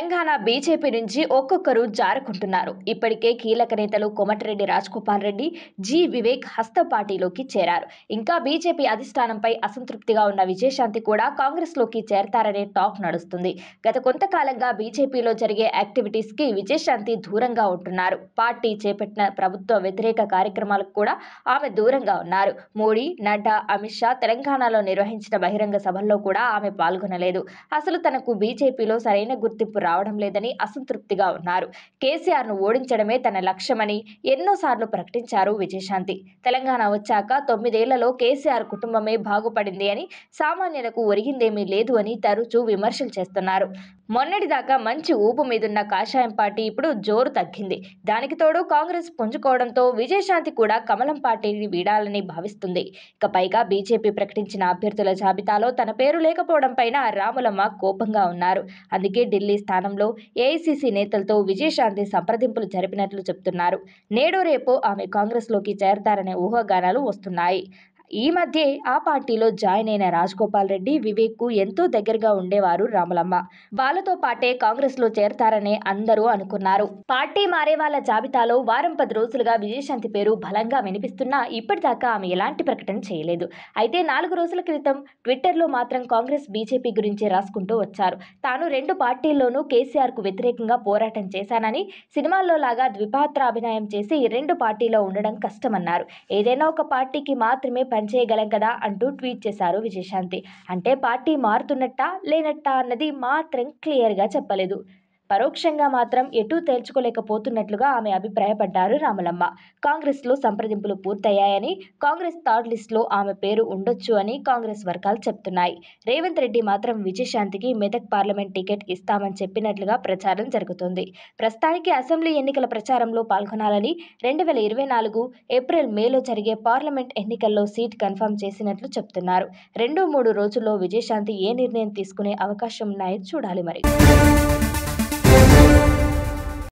Telangana BJP నుంచి ఒక్కొక్కరు జారుకుంటున్నారు ఇప్పటికే కీలక నేతలు కోమటిరెడ్డి రాజ్గోపాల్ రెడ్డి జి వివేక్ హస్త పార్టీలోకి చేరారు ఇంకా బీజేపీ అధిష్టానంపై అసంతృప్తిగా ఉన్న విజయశాంతి కూడా కాంగ్రెస్లోకి చేరతారనే టాక్ నడుస్తుంది గత కొంతకాలంగా బీజేపీలో జరిగే యాక్టివిటీస్కి విజయశాంతి దూరంగా ఉంటున్నారు పార్టీ చేపట్టిన ప్రభుత్వ వ్యతిరేక కార్యక్రమాలకు కూడా ఆమె దూరంగా ఉన్నారు మోడీ నడ్డా అమిత్ షా తెలంగాణలో నిర్వహించిన బహిరంగ సభల్లో కూడా ఆమె పాల్గొనలేదు అసలు తనకు బీజేపీలో సరైన గుర్తింపు రావడం లేదని అసంతృప్తిగా ఉన్నారు కేసీఆర్ ను ఓడించడమే తన లక్ష్యమని ఎన్నోసార్లు ప్రకటించారు విజయశాంతి తెలంగాణ వచ్చాక తొమ్మిదేళ్లలో కేసీఆర్ కుటుంబమే బాగుపడింది అని సామాన్యులకు ఒరిగిందేమీ లేదు అని తరచూ విమర్శలు చేస్తున్నారు మొన్నటిదాకా మంచి ఊపు మీదున్న కాషాయం పార్టీ ఇప్పుడు జోరు తగ్గింది దానికి తోడు కాంగ్రెస్ పుంజుకోవడంతో విజయశాంతి కూడా కమలం పార్టీని వీడాలని భావిస్తుంది ఇక పైగా బీజేపీ ప్రకటించిన అభ్యర్థుల జాబితాలో తన పేరు పైన రాములమ్మ కోపంగా ఉన్నారు అందుకే ఢిల్లీ స్థానం స్థానంలో ఏఐసీసీ నేతలతో విజయశాంతి సంప్రదింపులు జరిపినట్లు చెబుతున్నారు నేడు రేపు ఆమె కాంగ్రెస్లోకి చేరతారనే ఊహాగానాలు వస్తున్నాయి ఈ మధ్యే ఆ పార్టీలో జాయిన్ అయిన రాజగోపాల్ రెడ్డి వివేక్కు ఎంతో దగ్గరగా ఉండేవారు రాములమ్మ వాళ్ళతో పాటే కాంగ్రెస్లో చేరతారనే అందరూ అనుకున్నారు పార్టీ మారే వాళ్ళ జాబితాలో వారం పది రోజులుగా విజయశాంతి పేరు బలంగా వినిపిస్తున్నా ఇప్పటిదాకా ఆమె ఎలాంటి ప్రకటన చేయలేదు అయితే నాలుగు రోజుల క్రితం ట్విట్టర్లో మాత్రం కాంగ్రెస్ బీజేపీ గురించి రాసుకుంటూ వచ్చారు తాను రెండు పార్టీల్లోనూ కేసీఆర్కు వ్యతిరేకంగా పోరాటం చేశానని సినిమాల్లో లాగా ద్విపాత్ర అభినయం చేసి రెండు పార్టీలో ఉండడం కష్టమన్నారు ఏదైనా ఒక పార్టీకి మాత్రమే పనిచేయగలం కదా అంటూ ట్వీట్ చేశారు విజయశాంతి అంటే పార్టీ మారుతున్నట్టా లేనట్టా అన్నది మాత్రం క్లియర్గా చెప్పలేదు పరోక్షంగా మాత్రం ఎటూ తేల్చుకోలేకపోతున్నట్లుగా ఆమె అభిప్రాయపడ్డారు రామలమ్మ కాంగ్రెస్లో సంప్రదింపులు పూర్తయ్యాయని కాంగ్రెస్ థర్డ్ లిస్టులో ఆమె పేరు ఉండొచ్చు అని కాంగ్రెస్ వర్గాలు చెప్తున్నాయి రేవంత్ రెడ్డి మాత్రం విజయశాంతికి మెదక్ పార్లమెంట్ టికెట్ ఇస్తామని చెప్పినట్లుగా ప్రచారం జరుగుతుంది ప్రస్తుతానికి అసెంబ్లీ ఎన్నికల ప్రచారంలో పాల్గొనాలని రెండు వేల ఇరవై నాలుగు ఏప్రిల్ మేలో జరిగే పార్లమెంట్ ఎన్నికల్లో సీట్ కన్ఫర్మ్ చేసినట్లు చెప్తున్నారు రెండు మూడు రోజుల్లో విజయశాంతి ఏ నిర్ణయం తీసుకునే అవకాశం ఉన్నాయో చూడాలి మరి Thank you.